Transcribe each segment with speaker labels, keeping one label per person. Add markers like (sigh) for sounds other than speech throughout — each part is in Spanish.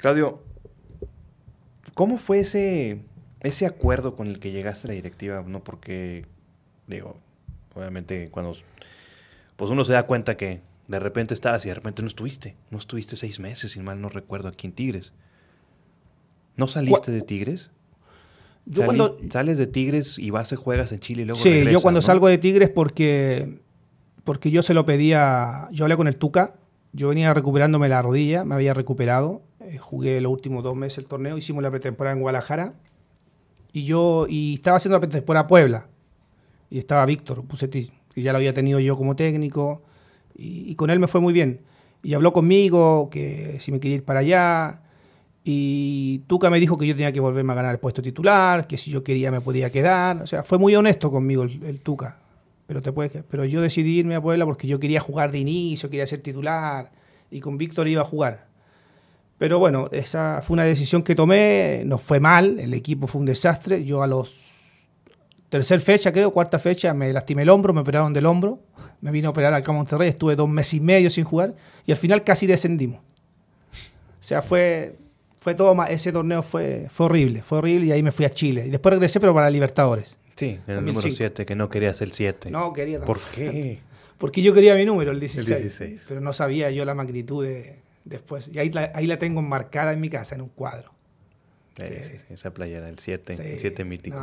Speaker 1: Claudio, ¿cómo fue ese, ese acuerdo con el que llegaste a la directiva? No porque, digo, obviamente cuando pues uno se da cuenta que de repente estabas y de repente no estuviste. No estuviste seis meses, si mal no recuerdo, aquí en Tigres. ¿No saliste de Tigres? Yo cuando, sales de Tigres y vas y juegas en Chile y luego Sí, yo cuando salgo
Speaker 2: de Tigres porque, porque yo se lo pedía, yo hablé con el Tuca, yo venía recuperándome la rodilla, me había recuperado, eh, jugué los últimos dos meses el torneo, hicimos la pretemporada en Guadalajara y yo estaba haciendo la pretemporada Puebla y estaba Víctor Pusetti, que ya lo había tenido yo como técnico y, con él me fue muy bien. Y habló conmigo que si me quería ir para allá y Tuca me dijo que yo tenía que volverme a ganar el puesto titular, que si yo quería me podía quedar, o sea, fue muy honesto conmigo el, Tuca. Pero, te puedes, pero yo decidí irme a Puebla porque yo quería jugar de inicio, quería ser titular y con Víctor iba a jugar. Pero bueno, esa fue una decisión que tomé, nos fue mal, el equipo fue un desastre. Yo a los tercer fecha, creo, cuarta fecha, me lastimé el hombro, me operaron del hombro, me vino a operar acá a Monterrey, estuve dos meses y medio sin jugar y al final casi descendimos. O sea, fue, fue todo más, ese torneo fue, horrible, fue horrible y ahí me fui a Chile. Y después regresé, pero para Libertadores. Sí, el número
Speaker 1: 7, que no quería el 7. No, quería tampoco. ¿Por
Speaker 2: qué? (laughs) Porque yo quería mi número, el 16, el 16. Pero no sabía yo la magnitud de después. Y ahí la, tengo enmarcada en mi casa, en un cuadro.
Speaker 1: Esa playera, el 7, el 7 mítico.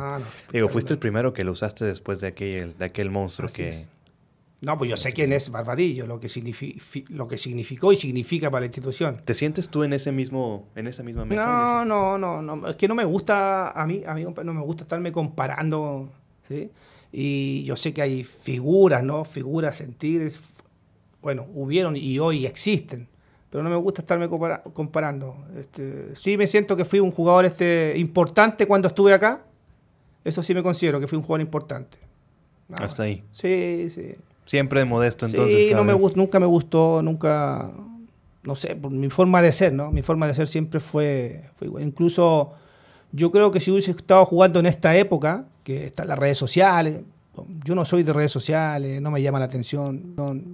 Speaker 1: Digo, fuiste el primero que lo usaste después de aquel, de aquel monstruo que...
Speaker 2: No, pues yo sé quién es Barbadillo, lo que, significó y significa para la institución.
Speaker 1: ¿Te sientes tú en ese mismo, en esa misma mesa? No,
Speaker 2: no, no, no, Es que no me gusta, a mí, mí no me gusta estarme comparando, Y yo sé que hay figuras, ¿no? Figuras, sentires, bueno, hubieron y hoy existen, pero no me gusta estarme comparando. Este, sí me siento que fui un jugador este, importante cuando estuve acá. Eso sí me considero que fui un jugador importante. Hasta ahí. Sí, sí.
Speaker 1: Siempre modesto entonces. Sí, no me
Speaker 2: nunca me gustó, nunca, no sé, por mi forma de ser, ¿no? Mi forma de ser siempre fue, igual. Incluso yo creo que si hubiese estado jugando en esta época, que están las redes sociales, yo no soy de redes sociales, no me llama la atención.